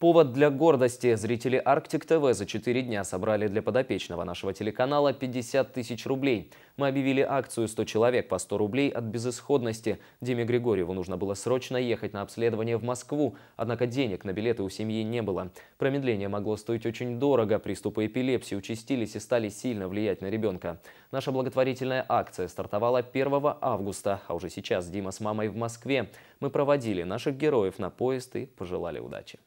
Повод для гордости. Зрители Арктик ТВ за 4 дня собрали для подопечного нашего телеканала 50 тысяч рублей. Мы объявили акцию «100 человек по 100 рублей от безысходности». Диме Григорьеву нужно было срочно ехать на обследование в Москву, однако денег на билеты у семьи не было. Промедление могло стоить очень дорого, приступы эпилепсии участились и стали сильно влиять на ребенка. Наша благотворительная акция стартовала 1 августа, а уже сейчас Дима с мамой в Москве. Мы проводили наших героев на поезд и пожелали удачи.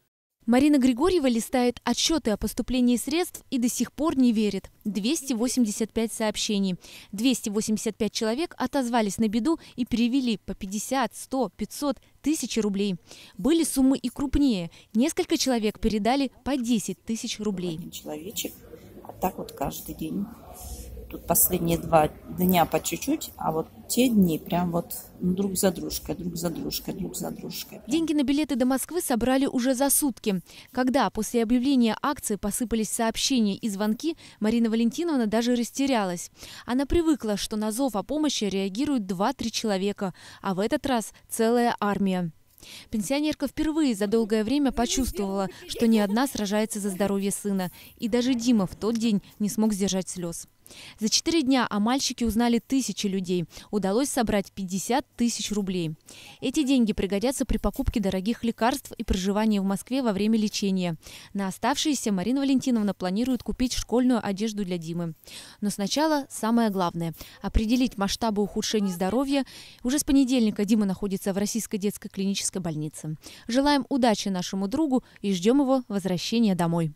Марина Григорьева листает отчеты о поступлении средств и до сих пор не верит. 285 сообщений. 285 человек отозвались на беду и перевели по 50, 100, 500, тысячи рублей. Были суммы и крупнее. Несколько человек передали по 10 тысяч рублей. Один человечек, а так вот каждый день Тут последние два дня по чуть-чуть, а вот те дни прям вот ну, друг за дружкой, друг за дружкой, друг за дружкой. Деньги на билеты до Москвы собрали уже за сутки. Когда после объявления акции посыпались сообщения и звонки, Марина Валентиновна даже растерялась. Она привыкла, что на зов о помощи реагируют два-три человека, а в этот раз целая армия. Пенсионерка впервые за долгое время почувствовала, что не одна сражается за здоровье сына. И даже Дима в тот день не смог сдержать слез. За четыре дня о мальчике узнали тысячи людей. Удалось собрать 50 тысяч рублей. Эти деньги пригодятся при покупке дорогих лекарств и проживании в Москве во время лечения. На оставшиеся Марина Валентиновна планирует купить школьную одежду для Димы. Но сначала самое главное – определить масштабы ухудшений здоровья. Уже с понедельника Дима находится в Российской детской клинической больнице. Желаем удачи нашему другу и ждем его возвращения домой.